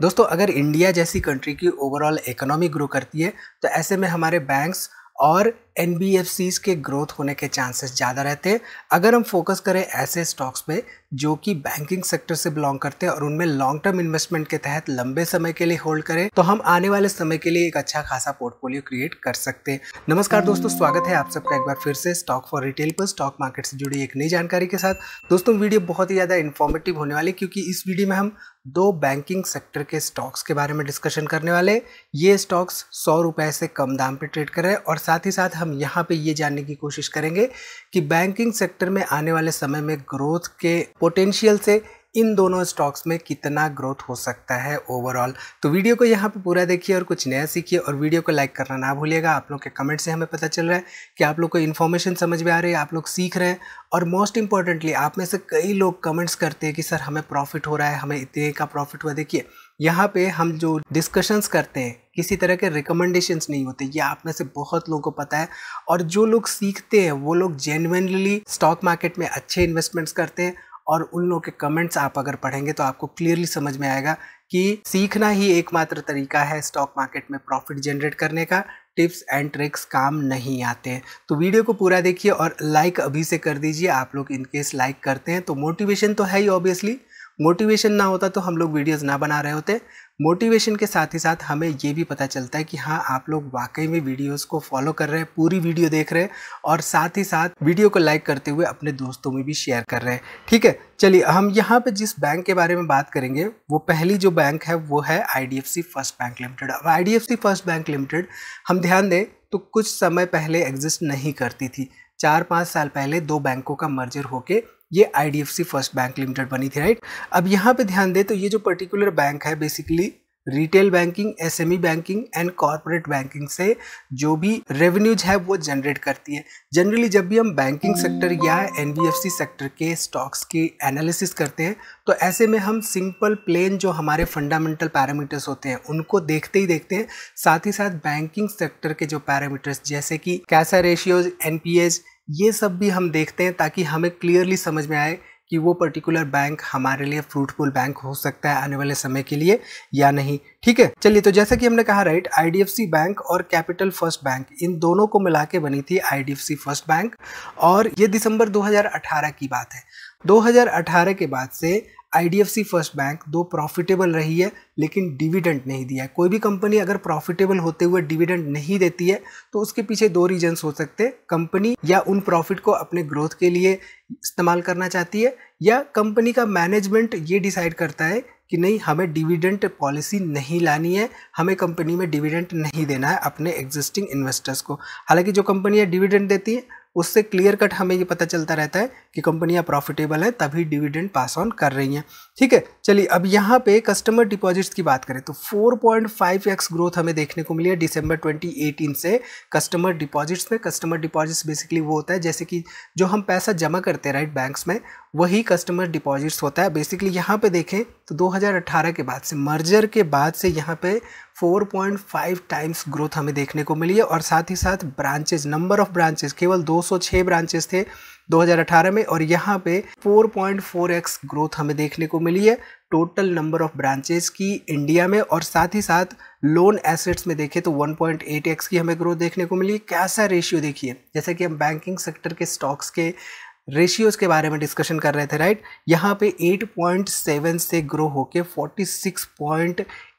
दोस्तों अगर इंडिया जैसी कंट्री की ओवरऑल इकोनॉमी ग्रो करती है तो ऐसे में हमारे बैंक्स और एन के ग्रोथ होने के चांसेस ज़्यादा रहते हैं अगर हम फोकस करें ऐसे स्टॉक्स पे जो कि बैंकिंग सेक्टर से बिलोंग करते हैं और उनमें लॉन्ग टर्म इन्वेस्टमेंट के तहत लंबे समय के लिए होल्ड करें तो हम आने वाले समय के लिए एक अच्छा खासा पोर्टफोलियो क्रिएट कर सकते हैं नमस्कार दोस्तों स्वागत है आप सबका एक बार फिर से स्टॉक फॉर रिटेल पर स्टॉक मार्केट से जुड़ी एक नई जानकारी के साथ दोस्तों वीडियो बहुत ही ज़्यादा इन्फॉर्मेटिव होने वाली क्योंकि इस वीडियो में हम दो बैंकिंग सेक्टर के स्टॉक्स के बारे में डिस्कशन करने वाले ये स्टॉक्स सौ रुपए से कम दाम पर ट्रेड कर रहे हैं और साथ ही साथ हम यहाँ पे ये जानने की कोशिश करेंगे कि बैंकिंग सेक्टर में आने वाले समय में ग्रोथ के पोटेंशियल से इन दोनों स्टॉक्स में कितना ग्रोथ हो सकता है ओवरऑल तो वीडियो को यहाँ पे पूरा देखिए और कुछ नया सीखिए और वीडियो को लाइक करना ना भूलिएगा आप लोग के कमेंट से हमें पता चल रहा है कि आप लोग को इन्फॉर्मेशन समझ में आ रही है आप लोग सीख रहे हैं और मोस्ट इंपॉर्टेंटली आप में से कई लोग कमेंट्स करते हैं कि सर हमें प्रॉफिट हो रहा है हमें इतने का प्रॉफिट हुआ देखिए यहाँ पे हम जो डिस्कशंस करते हैं किसी तरह के रिकमेंडेशंस नहीं होते ये आप में से बहुत लोगों को पता है और जो लोग सीखते हैं वो लोग जेनुनली स्टॉक मार्केट में अच्छे इन्वेस्टमेंट्स करते हैं और उन लोगों के कमेंट्स आप अगर पढ़ेंगे तो आपको क्लियरली समझ में आएगा कि सीखना ही एकमात्र तरीका है स्टॉक मार्केट में प्रॉफिट जनरेट करने का टिप्स एंड ट्रिक्स काम नहीं आते हैं तो वीडियो को पूरा देखिए और लाइक अभी से कर दीजिए आप लोग इनकेस लाइक करते हैं तो मोटिवेशन तो है ही ऑब्वियसली मोटिवेशन ना होता तो हम लोग वीडियोस ना बना रहे होते मोटिवेशन के साथ ही साथ हमें ये भी पता चलता है कि हाँ आप लोग वाकई में वीडियोस को फॉलो कर रहे हैं पूरी वीडियो देख रहे हैं और साथ ही साथ वीडियो को लाइक करते हुए अपने दोस्तों में भी शेयर कर रहे हैं ठीक है चलिए हम यहाँ पे जिस बैंक के बारे में बात करेंगे वो पहली जो बैंक है वो है आई फर्स्ट बैंक लिमिटेड अब आई फर्स्ट बैंक लिमिटेड हम ध्यान दें तो कुछ समय पहले एग्जिस्ट नहीं करती थी चार पाँच साल पहले दो बैंकों का मर्जर होके ये आई फर्स्ट बैंक लिमिटेड बनी थी राइट अब यहाँ पे ध्यान दें तो ये जो पर्टिकुलर बैंक है basically retail banking SME banking and corporate banking से जो भी रेवेन्यूज है वो जनरेट करती है जनरली जब भी हम बैंकिंग सेक्टर या एनबीएफसी सेक्टर के स्टॉक्स की एनालिसिस करते हैं तो ऐसे में हम सिंपल प्लेन जो हमारे फंडामेंटल पैरामीटर्स होते हैं उनको देखते ही देखते हैं साथ ही साथ बैंकिंग सेक्टर के जो पैरामीटर्स जैसे कि कैसा रेशियोज एनपीएस ये सब भी हम देखते हैं ताकि हमें क्लियरली समझ में आए कि वो पर्टिकुलर बैंक हमारे लिए फ्रूटफुल बैंक हो सकता है आने वाले समय के लिए या नहीं ठीक है चलिए तो जैसा कि हमने कहा राइट आईडीएफसी बैंक और कैपिटल फर्स्ट बैंक इन दोनों को मिला के बनी थी आईडीएफसी फर्स्ट बैंक और ये दिसंबर 2018 की बात है 2018 के बाद से सी फर्स्ट बैंक दो प्रॉफिटेबल रही है लेकिन डिविडेंड नहीं दिया है कोई भी कंपनी अगर प्रॉफिटेबल होते हुए डिविडेंड नहीं देती है तो उसके पीछे दो रीजंस हो सकते हैं कंपनी या उन प्रॉफिट को अपने ग्रोथ के लिए इस्तेमाल करना चाहती है या कंपनी का मैनेजमेंट ये डिसाइड करता है कि नहीं हमें डिविडेंट पॉलिसी नहीं लानी है हमें कंपनी में डिविडेंट नहीं देना है अपने एग्जिस्टिंग इन्वेस्टर्स को हालांकि जो कंपनियाँ डिविडेंट देती हैं उससे क्लियर कट हमें ये पता चलता रहता है कि कंपनियां प्रॉफिटेबल हैं तभी डिविडेंड पास ऑन कर रही हैं ठीक है चलिए अब यहाँ पे कस्टमर डिपॉजिट्स की बात करें तो 4.5x ग्रोथ हमें देखने को मिली है दिसंबर 2018 से कस्टमर डिपॉजिट्स में कस्टमर डिपॉजिट्स बेसिकली वो होता है जैसे कि जो हम पैसा जमा करते हैं राइट बैंक्स में वही कस्टमर डिपॉजिट्स होता है बेसिकली यहाँ पर देखें तो दो के बाद से मर्जर के बाद से यहाँ पर 4.5 टाइम्स ग्रोथ हमें देखने को मिली है और साथ ही साथ ब्रांचेज नंबर ऑफ ब्रांचेज केवल 206 ब्रांचेज थे 2018 में और यहाँ पे 4.4x ग्रोथ हमें देखने को मिली है टोटल नंबर ऑफ ब्रांचेज की इंडिया में और साथ ही साथ लोन एसेट्स में देखें तो 1.8x की हमें ग्रोथ देखने को मिली कैसा रेशियो देखिए जैसे कि हम बैंकिंग सेक्टर के स्टॉक्स के रेशियोज़ के बारे में डिस्कशन कर रहे थे राइट यहाँ पे 8.7 से ग्रो होके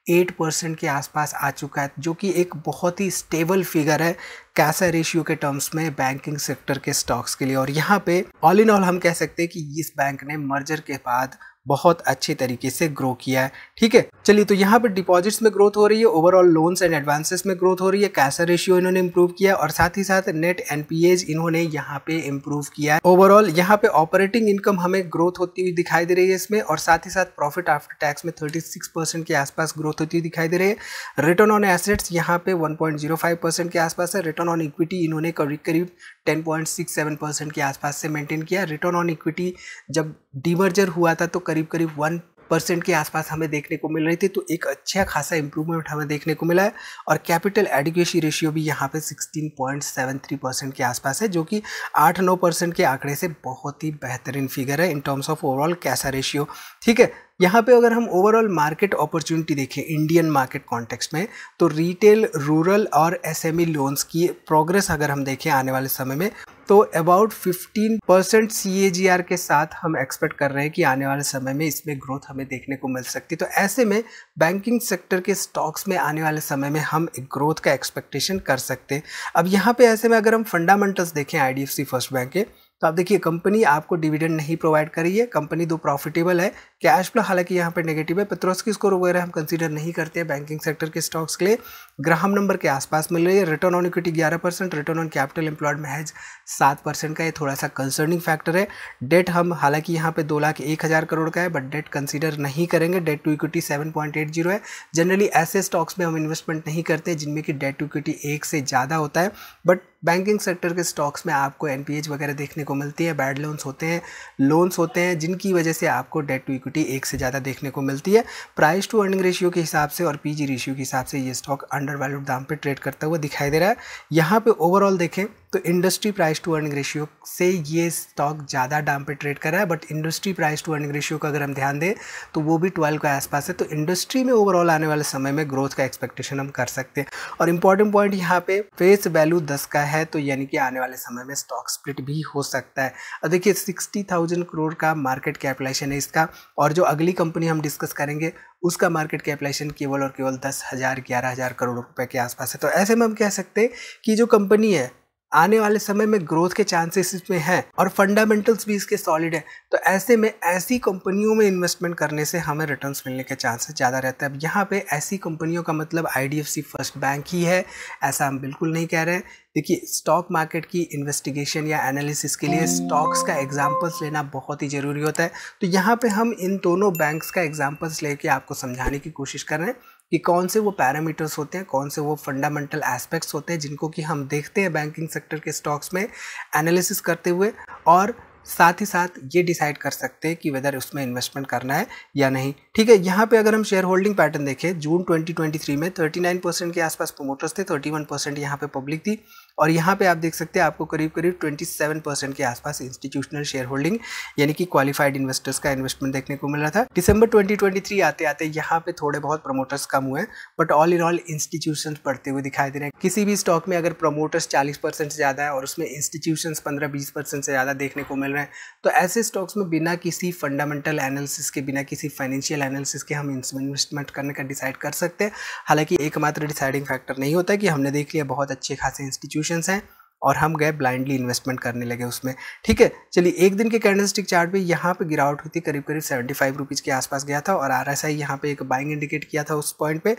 एट परसेंट के आसपास आ चुका है जो कि एक बहुत ही स्टेबल फिगर है कैसा रेशियो के टर्म्स में बैंकिंग सेक्टर के स्टॉक्स के लिए और यहाँ पे ऑल इन ऑल हम कह सकते हैं कि इस बैंक ने मर्जर के बाद बहुत अच्छे तरीके से ग्रो किया है ठीक है चलिए तो यहाँ पर डिपॉजिट्स में ग्रोथ हो रही है ओवरऑल लोन्स एंड एडवांसेस में ग्रोथ हो रही है कैसा रेशियो इन्होंने इम्प्रूव किया और साथ ही साथ नेट एनपीएज इन्होंने यहाँ पे इम्प्रूव किया है ओवरऑल यहाँ पे ऑपरेटिंग इनकम हमें ग्रोथ होती हुई दिखाई दे रही है इसमें और साथ ही साथ प्रॉफिट आफ्टर टैक्स में थर्टी सिक्स परसेंट के आसपास ग्रोथ होती हुई दिखाई दे रही है रिटर्न ऑन एसेट्स यहाँ पे one point zero five percent के आसपास है रिटर्न ऑन इक्विटी इन्होंने करीब करीब 10.67 परसेंट के आसपास से मेंटेन किया रिटर्न ऑन इक्विटी जब डिमर्जर हुआ था तो करीब करीब वन परसेंट के आसपास हमें देखने को मिल रही थी तो एक अच्छा खासा इंप्रूवमेंट हमें देखने को मिला है और कैपिटल एडुकेशन रेशियो भी यहाँ पे 16.73 परसेंट के आसपास है जो कि आठ नौ परसेंट के आंकड़े से बहुत ही बेहतरीन फिगर है इन टर्म्स ऑफ ओवरऑल कैसा रेशियो ठीक है यहाँ पे अगर हम ओवरऑल मार्केट अपॉर्चुनिटी देखें इंडियन मार्केट कॉन्टेक्स में तो रिटेल रूरल और एसएमई लोन्स e की प्रोग्रेस अगर हम देखें आने वाले समय में तो अबाउट 15 परसेंट सी के साथ हम एक्सपेक्ट कर रहे हैं कि आने वाले समय में इसमें ग्रोथ हमें देखने को मिल सकती है तो ऐसे में बैंकिंग सेक्टर के स्टॉक्स में आने वाले समय में हम ग्रोथ का एक्सपेक्टेशन कर सकते हैं अब यहाँ पे ऐसे में अगर हम फंडामेंटल्स देखें आई फर्स्ट बैंक के तो आप देखिए कंपनी आपको डिविडेंड नहीं प्रोवाइड कर रही है कंपनी दो प्रॉफिटेबल है कैश फ्लो हालांकि यहाँ पर नेगेटिव है की स्कोर वगैरह हम कंसीडर नहीं करते हैं बैंकिंग सेक्टर के स्टॉक्स के लिए ग्राहम नंबर के आसपास मिल रही है रिटर्न ऑन इक्विटी ग्यारह percent return on capital employed महज सात परसेंट का ये थोड़ा सा कंसर्निंग फैक्टर है डेट हम हालांकि यहाँ पे दो लाख एक हज़ार करोड़ का है बट डेट कंसिडर नहीं करेंगे debt to equity seven point eight zero है जनरली ऐसे स्टॉक्स में हम इन्वेस्टमेंट नहीं करते जिनमें कि डेट टू इक्विटी एक से ज़्यादा होता है बट बैंकिंग सेक्टर के स्टॉक्स में आपको एन वगैरह देखने को मिलती है बैड लोन्स होते हैं लोन्स होते हैं जिनकी वजह से आपको डेट टू इक्विटी इक्विटी एक से ज़्यादा देखने को मिलती है प्राइस टू अर्निंग रेशियो के हिसाब से और पीजी रेशियो के हिसाब से ये स्टॉक अंडर वैल्यूड दाम पर ट्रेड करता हुआ दिखाई दे रहा है यहाँ पे ओवरऑल देखें तो industry price to earning ratio से ये स्टॉक ज़्यादा दाम पे ट्रेड कर रहा है but industry price to earning ratio का अगर हम ध्यान दें तो वो भी ट्वेल्व के आसपास है तो इंडस्ट्री में ओवरऑल आने वाले समय में ग्रोथ का एक्सपेक्टेशन हम कर सकते हैं और इंपॉर्टेंट पॉइंट यहाँ पे फेस वैल्यू दस का है तो यानी कि आने वाले समय में स्टॉक स्प्लिट भी हो सकता है देखिए सिक्सटी करोड़ का मार्केट कैपिटलाइजेशन है इसका और जो अगली कंपनी हम डिस्कस करेंगे उसका मार्केट कैपिटलाइजेशन केवल और केवल दस हज़ार ग्यारह हज़ार करोड़ रुपए के आसपास है तो ऐसे में हम कह सकते हैं कि जो कंपनी है आने वाले समय में ग्रोथ के चांसेस इसमें हैं और फंडामेंटल्स भी इसके सॉलिड हैं तो ऐसे में ऐसी कंपनियों में इन्वेस्टमेंट करने से हमें रिटर्न्स मिलने के चांसेस ज़्यादा रहते हैं अब यहाँ पे ऐसी कंपनियों का मतलब आई फर्स्ट बैंक ही है ऐसा हम बिल्कुल नहीं कह रहे हैं देखिए स्टॉक मार्केट की इन्वेस्टिगेशन या एनालिसिस के लिए स्टॉक्स का एग्जाम्पल्स लेना बहुत ही ज़रूरी होता है तो यहाँ पे हम इन दोनों बैंक्स का एग्जाम्पल्स लेके आपको समझाने की कोशिश कर रहे हैं कि कौन से वो पैरामीटर्स होते हैं कौन से वो फंडामेंटल एस्पेक्ट्स होते हैं जिनको कि हम देखते हैं बैंकिंग सेक्टर के स्टॉक्स में एनालिसिस करते हुए और साथ ही साथ ये डिसाइड कर सकते हैं कि वेदर उसमें इन्वेस्टमेंट करना है या नहीं ठीक है यहाँ पे अगर हम शेयर होल्डिंग पैटर्न देखें जून 2023 में 39 परसेंट के आसपास प्रोमोटर्स थे 31 परसेंट यहाँ पे पब्लिक थी और यहाँ पे आप देख सकते हैं आपको करीब करीब 27 परसेंट के आसपास इंस्टीट्यूशनल शेयर होल्डिंग यानी कि क्वालिफाइड इन्वेस्टर्स का इन्वेस्टमेंट देखने को मिल रहा था दिसंबर 2023 आते आते यहाँ पे थोड़े बहुत प्रमोटर्स कम हुए but all in all institution बढ़ते हुए दिखाई दे रहे हैं किसी भी स्टॉक में अगर प्रमोटर्स चालीस परसेंट से ज़्यादा है और उसमें इंस्टीट्यूशन पंद्रह बीस परसेंट से ज़्यादा देखने को मिल रहे हैं तो ऐसे स्टॉक्स में बिना किसी फंडामेंटल एनालिसिस के बिना किसी फाइनेंशियल एनालिसिस के हम इन्वेस्टमेंट करने का डिसाइड कर सकते हैं हालांकि एकमात्र डिसाइडिंग फैक्टर नहीं होता कि हमने देख लिया बहुत अच्छे खासे इंस्टीट्यूट इंस्टीट्यूशंस हैं और हम गए ब्लाइंडली इन्वेस्टमेंट करने लगे उसमें ठीक है चलिए एक दिन के कैंडलस्टिक चार्ट पे यहाँ पे गिरावट हुई थी करीब करीब सेवेंटी फाइव रुपीज़ के आसपास गया था और आर एस आई यहाँ पर एक बाइंग इंडिकेट किया था उस पॉइंट पे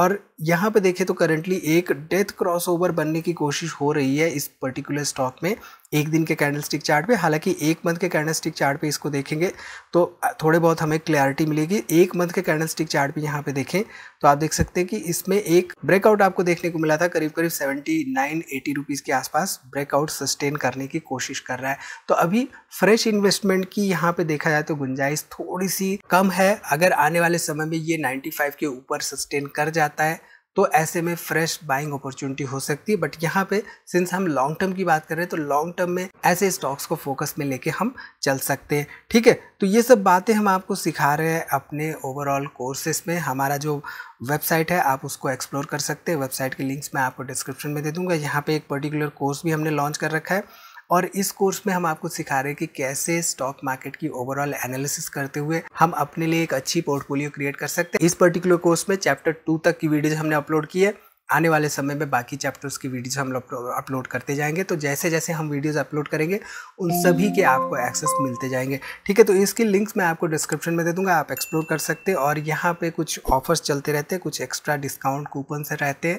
और यहाँ पे देखें तो करंटली एक डेथ क्रॉसओवर बनने की कोशिश हो रही है इस पर्टिकुलर स्टॉक में एक दिन के कैंडलस्टिक चार्ट पे हालांकि एक मंथ के कैंडलस्टिक चार्ट पे इसको देखेंगे तो थोड़े बहुत हमें क्लैरिटी मिलेगी एक मंथ के कैंडलस्टिक चार्ट पे यहाँ पे देखें तो आप देख सकते हैं कि इसमें एक ब्रेकआउट आपको देखने को मिला था करीब करीब सेवेंटी नाइन एटी रुपीज़ के आसपास ब्रेकआउट सस्टेन करने की कोशिश कर रहा है तो अभी फ्रेश इन्वेस्टमेंट की यहाँ पे देखा जाए तो गुंजाइश थोड़ी सी कम है अगर आने वाले समय में ये नाइन्टी के ऊपर सस्टेन कर जाता है तो ऐसे में फ्रेश बाइंग अपॉर्चुनिटी हो सकती है बट यहाँ पे सिंस हम लॉन्ग टर्म की बात कर रहे हैं तो लॉन्ग टर्म में ऐसे स्टॉक्स को फोकस में लेके हम चल सकते हैं ठीक है तो ये सब बातें हम आपको सिखा रहे हैं अपने ओवरऑल कोर्सेस में हमारा जो वेबसाइट है आप उसको एक्सप्लोर कर सकते हैं वेबसाइट के लिंक्स मैं आपको डिस्क्रिप्शन में दे दूँगा यहाँ पर एक पर्टिकुलर कोर्स भी हमने लॉन्च कर रखा है और इस कोर्स में हम आपको सिखा रहे हैं कि कैसे स्टॉक मार्केट की ओवरऑल एनालिसिस करते हुए हम अपने लिए एक अच्छी पोर्टफोलियो क्रिएट कर सकते हैं इस पर्टिकुलर कोर्स में चैप्टर टू तक की वीडियोज हमने अपलोड की है आने वाले समय में बाकी चैप्टर्स की वीडियोस हम अपलोड करते जाएंगे तो जैसे जैसे हम वीडियोस अपलोड करेंगे उन सभी के आपको एक्सेस मिलते जाएंगे ठीक है तो इसकी लिंक्स मैं आपको डिस्क्रिप्शन में दे दूंगा आप एक्सप्लोर कर सकते हैं और यहाँ पे कुछ ऑफर्स चलते रहते हैं कुछ एक्स्ट्रा डिस्काउंट कूपन से रहते हैं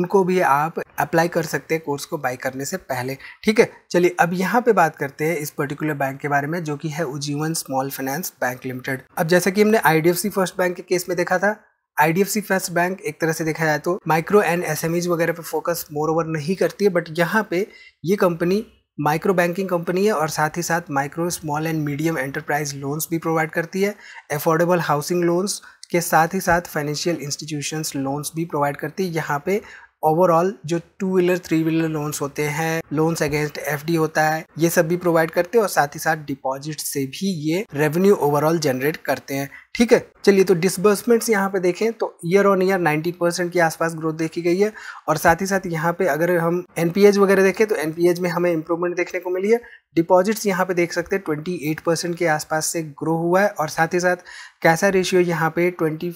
उनको भी आप अप्लाई कर सकते हैं कोर्स को बाई करने से पहले ठीक है चलिए अब यहाँ पे बात करते हैं इस पर्टिकुलर बैंक के बारे में जो कि है Ujjivan small finance bank limited अब जैसा कि हमने आईडीएफसी फर्स्ट बैंक के केस में देखा था आईडीएफसी फर्स्ट बैंक एक तरह से देखा जाए तो माइक्रो एंड एसएमईज वगैरह पे फोकस मोर ओवर नहीं करती है बट यहाँ पे ये कंपनी माइक्रो बैंकिंग कंपनी है और साथ ही साथ micro small and medium enterprise loans भी प्रोवाइड करती है अफोर्डेबल हाउसिंग लोन्स के साथ ही साथ फाइनेंशियल इंस्टीट्यूशंस लोन्स भी प्रोवाइड करती है यहाँ पे ओवरऑल जो two wheeler three wheeler loans होते हैं लोन्स अगेंस्ट एफडी होता है ये सब भी प्रोवाइड करते हैं और साथ ही साथ डिपॉजिट से भी ये रेवेन्यू ओवरऑल जनरेट करते हैं ठीक है चलिए तो डिसबर्समेंट्स यहाँ पे देखें तो ईयर ऑन ईयर 90 परसेंट के आसपास ग्रोथ देखी गई है और साथ ही साथ यहाँ पे अगर हम एनपीएच वगैरह देखें तो एनपीएच में हमें इंप्रूवमेंट देखने को मिली है डिपॉजिट्स यहाँ पे देख सकते हैं 28 परसेंट के आसपास से ग्रो हुआ है और साथ ही साथ कैसा रेशियो यहाँ पे ट्वेंटी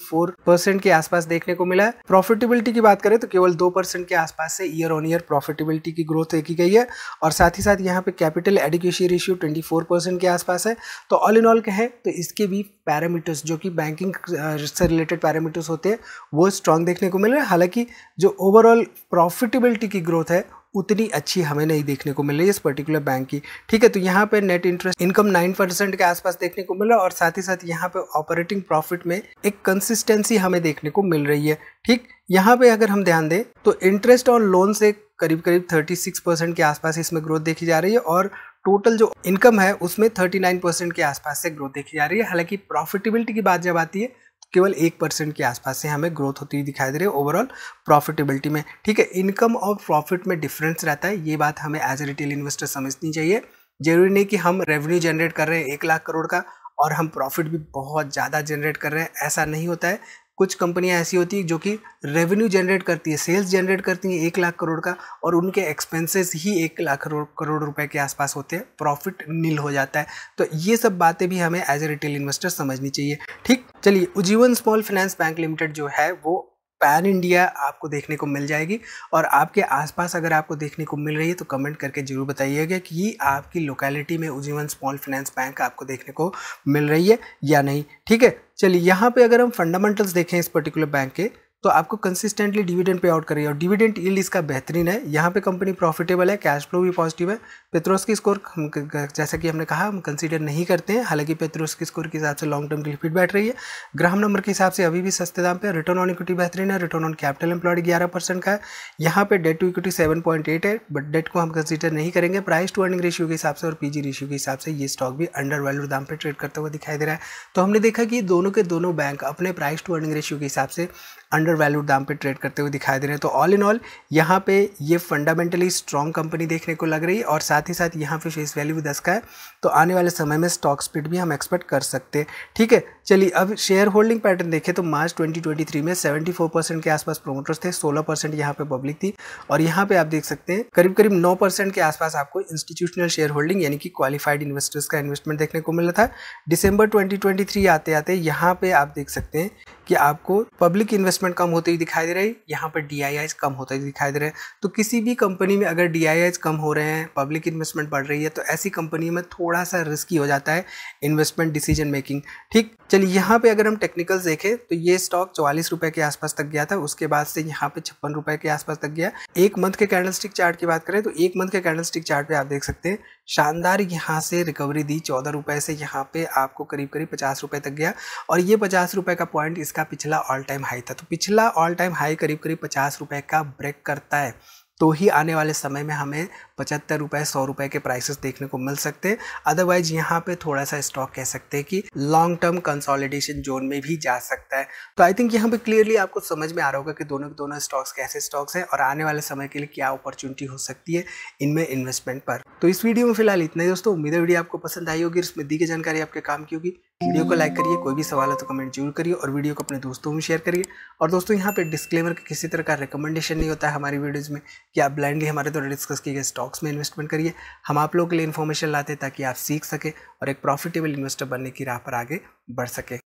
परसेंट के आसपास देखने को मिला है प्रॉफिटेबिलिटी की बात करें तो केवल दो परसेंट के आसपास से ईयर ऑन ईयर प्रॉफिटेबिलिटी की ग्रोथ देखी गई है और साथ ही साथ यहाँ पे capital education ratio twenty percent के आसपास है तो ऑल इन ऑल कहें तो इसके भी पैरामीटर्स जो कि बैंकिंग uh, से रिलेटेड पैरामीटर्स होते हैं वो स्ट्रांग देखने को मिल रहे हैं हालांकि जो ओवरऑल प्रॉफिटेबिलिटी की ग्रोथ है उतनी अच्छी हमें नहीं देखने को मिल रही है इस पर्टिकुलर बैंक की ठीक है तो यहाँ पे net interest income nine percent के आसपास देखने को मिल रहा है और साथ ही साथ यहाँ पे ऑपरेटिंग प्रॉफिट में एक कंसिस्टेंसी हमें देखने को मिल रही है ठीक यहाँ पे अगर हम ध्यान दें तो इंटरेस्ट और लोन से करीब करीब 36 परसेंट के आसपास इसमें ग्रोथ देखी जा रही है और टोटल जो इनकम है उसमें 39 परसेंट के आसपास से ग्रोथ देखी जा रही है हालांकि प्रॉफिटेबिलिटी की बात जब आती है केवल एक परसेंट के आसपास से हमें ग्रोथ होती हुई दिखाई दे रही है ओवरऑल प्रॉफिटेबिलिटी में ठीक है इनकम और प्रॉफिट में डिफरेंस रहता है ये बात हमें एज ए रिटेल इन्वेस्टर समझनी चाहिए जरूरी नहीं कि हम रेवेन्यू जनरेट कर रहे हैं एक लाख करोड़ का और हम प्रॉफिट भी बहुत ज़्यादा जनरेट कर रहे हैं ऐसा नहीं होता है कुछ कंपनियां ऐसी होती हैं जो कि रेवेन्यू जनरेट करती है सेल्स जनरेट करती हैं एक लाख करोड़ का और उनके एक्सपेंसेस ही एक लाख करोड़ करोड़ रुपए के आसपास होते हैं प्रॉफिट नील हो जाता है तो ये सब बातें भी हमें एज ए रिटेल इन्वेस्टर समझनी चाहिए ठीक चलिए Ujjivan small finance bank limited जो है वो पैन इंडिया आपको देखने को मिल जाएगी और आपके आसपास अगर आपको देखने को मिल रही है तो कमेंट करके जरूर बताइएगा कि आपकी लोकेलिटी में उज्जीवन स्मॉल फाइनेंस बैंक आपको देखने को मिल रही है या नहीं ठीक है चलिए यहाँ पे अगर हम फंडामेंटल्स देखें इस पर्टिकुलर बैंक के तो आपको कंसिस्टेंटली डिविडेंड पे आउट करिए और डिविडेंड यील्ड इसका बेहतरीन है यहाँ पे कंपनी प्रॉफिटेबल है कैश फ्लो भी पॉजिटिव है पेट्रोस की स्कोर जैसा कि हमने कहा हम कंसीडर नहीं करते हैं हालांकि पेट्रोस की स्कोर के हिसाब से लॉन्ग टर्म की लिफिट बैठ रही है ग्राम नंबर के हिसाब से अभी भी सस्ते दाम पर रिटर्न ऑन इक्विटी बेहतरीन है रिटर्न ऑन कैपिटल एम्प्लॉयड ग्यारह परसेंट का है यहाँ पर debt to equity seven point eight है बट डेट को हम कंसिडर नहीं करेंगे प्राइस टू अर्निंग रेशियो के हिसाब से और पीजी रेशियो के हिसाब से ये स्टॉक भी अंडर वैल्यू दाम पर ट्रेड करता हुआ दिखाई दे रहा है तो हमने देखा कि दोनों के दोनों बैंक अपने प्राइस टू अर्निंग रेशियो के हिसाब से अंडर अंडर वैल्यूड दाम पे ट्रेड करते हुए दिखाई दे रहे हैं तो ऑल इन ऑल यहाँ पे ये फंडामेंटली स्ट्रॉन्ग कंपनी देखने को लग रही है और साथ ही साथ यहाँ पे फेस वैल्यू भी दस का है तो आने वाले समय में स्टॉक स्पीड भी हम एक्सपेक्ट कर सकते हैं ठीक है चलिए अब शेयर होल्डिंग पैटर्न देखें तो मार्च 2023 में 74 परसेंट के आसपास प्रोमोटर्स थे 16 परसेंट यहाँ पे पब्लिक थी और यहाँ पे आप देख सकते हैं करीब करीब 9 परसेंट के आसपास आपको इंस्टीट्यूशनल शेयर होल्डिंग यानी कि क्वालिफाइड इन्वेस्टर्स का इन्वेस्टमेंट देखने को मिला था डिसंबर 2023 आते आते यहाँ पे आप देख सकते हैं कि आपको पब्लिक इन्वेस्टमेंट कम होते हुए दिखाई दे रही है यहाँ पर डी कम होते हुए दिखाई दे रहे हैं तो किसी भी कंपनी में अगर डी कम हो रहे हैं पब्लिक इन्वेस्टमेंट बढ़ रही है तो ऐसी कंपनी में थोड़ा सा रिस्की हो जाता है इन्वेस्टमेंट डिसीजन मेकिंग ठीक चलिए यहाँ पे अगर हम टेक्निकल देखें तो ये स्टॉक चौवालीस रुपए के आसपास तक गया था उसके बाद से यहाँ पे छप्पन रुपए के आसपास तक गया एक मंथ के कैंडल स्टिक चार्ट की बात करें तो एक मंथ के कैंडल स्टिक चार्ट पे आप देख सकते हैं शानदार यहाँ से रिकवरी दी चौदह रुपए से यहाँ पे आपको करीब करीब पचास रुपए तक गया और ये पचास रुपए का पॉइंट इसका पिछला ऑल टाइम हाई था तो पिछला ऑल टाइम हाई करीब करीब पचास रुपए का ब्रेक करता है तो ही आने वाले समय में हमें पचहत्तर रुपये सौ रुपये के प्राइसेस देखने को मिल सकते हैं अदरवाइज यहाँ पे थोड़ा सा स्टॉक कह सकते हैं कि लॉन्ग टर्म कंसोलिडेशन जोन में भी जा सकता है तो आई थिंक यहाँ पे क्लियरली आपको समझ में आ रहा होगा कि दोनों के दोनों स्टॉक्स कैसे स्टॉक्स हैं और आने वाले समय के लिए क्या अपॉर्चुनिटी हो सकती है इनमें इन्वेस्टमेंट पर तो इस वीडियो में फिलहाल इतना ही दोस्तों उम्मीद है वीडियो आपको पसंद आई होगी इसमें दी गई जानकारी आपके काम की होगी वीडियो को लाइक करिए कोई भी सवाल है तो कमेंट जरूर करिए और वीडियो को अपने दोस्तों में शेयर करिए और दोस्तों यहाँ पे डिस्क्लेमर का किसी तरह का रिकमेंडेशन नहीं होता है हमारी वीडियोज़ में कि आप ब्लाइंडली हमारे द्वारा डिस्कस किए गए स्टॉक्स में इन्वेस्टमेंट करिए हम आप लोगों के लिए इन्फॉर्मेशन लाते हैं ताकि आप सीख सकें और एक प्रॉफिटेबल इन्वेस्टर बनने की राह पर आगे बढ़ सकें